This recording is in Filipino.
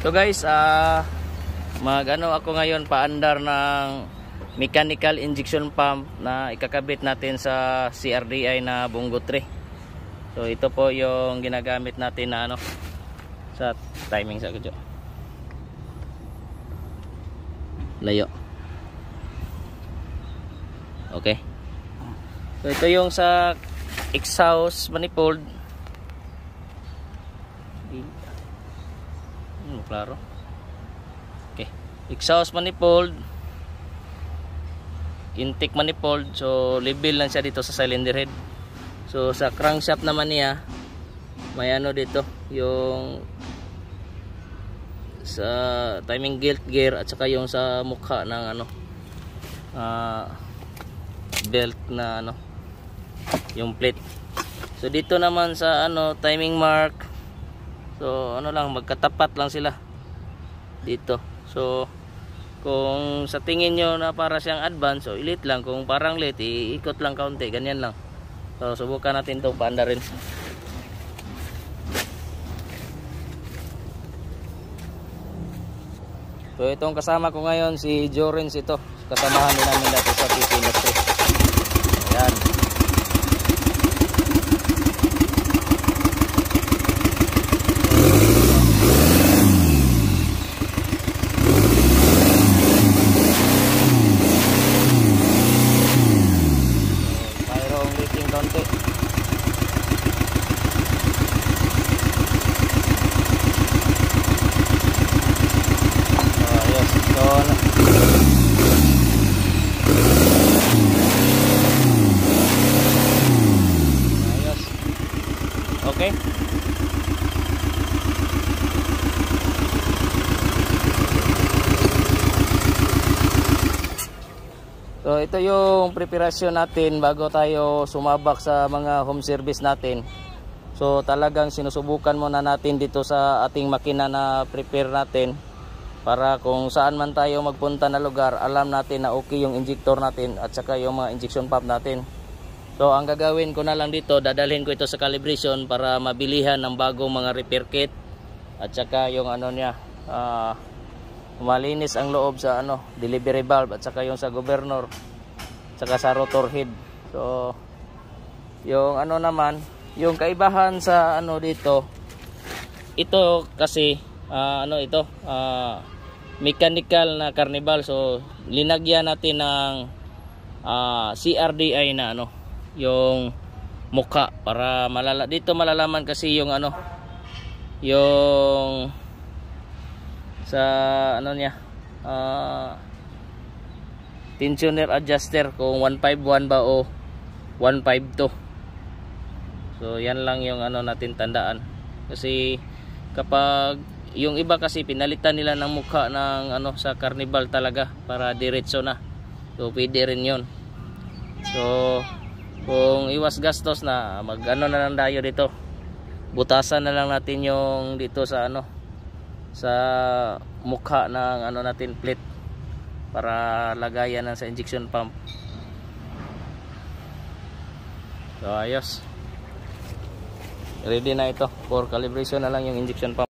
So guys, uh, magano ako ngayon paandar ng mechanical injection pump na ikakabit natin sa CRDI na Bungo 3. So ito po yung ginagamit natin na ano sa timing sa kudyo. Layo. Okay. So ito yung sa exhaust manifold klaro okay exhaust manifold intake manifold so level lang siya dito sa cylinder head so sa crankshaft naman niya may ano dito yung sa timing guilt gear at saka yung sa mukha ng ano uh, belt na ano yung plate so dito naman sa ano timing mark so ano lang magkatapat lang sila dito so kung sa tingin niyo na para siyang advance so ilit lang kung parang late iikot lang kaunti ganyan lang so subukan natin 'tong banda rin so itong kasama ko ngayon si Jorens ito kasamahan din namin dati sa PP Industry Okay? So ito yung preparasyon natin bago tayo sumabak sa mga home service natin. So talagang sinusubukan muna natin dito sa ating makina na prepare natin para kung saan man tayo magpunta na lugar alam natin na okay yung injector natin at saka yung mga injection pump natin. So ang gagawin ko na lang dito, dadalhin ko ito sa calibration para mabilihan ng bagong mga repair kit at saka yung ano niya, uh, malinis ang loob sa ano, delivery valve at saka yung sa governor at saka sa rotor head. So yung ano naman, yung kaibahan sa ano dito, ito kasi uh, ano ito, uh, mechanical na carnival so linagyan natin ng uh, CRDI na ano yung mukha para malala dito malalaman kasi yung ano yung sa ano niya uh, tensioner adjuster kung 151 ba o 152 so yan lang yung ano natin tandaan kasi kapag yung iba kasi pinalitan nila ng mukha ng ano sa carnival talaga para diretso na so pwede rin yun so kung iwas gastos na mag ano na lang tayo dito butasan na lang natin yung dito sa ano sa mukha ng ano natin plate para lagayan na sa injection pump so ayos ready na ito for calibration na lang yung injection pump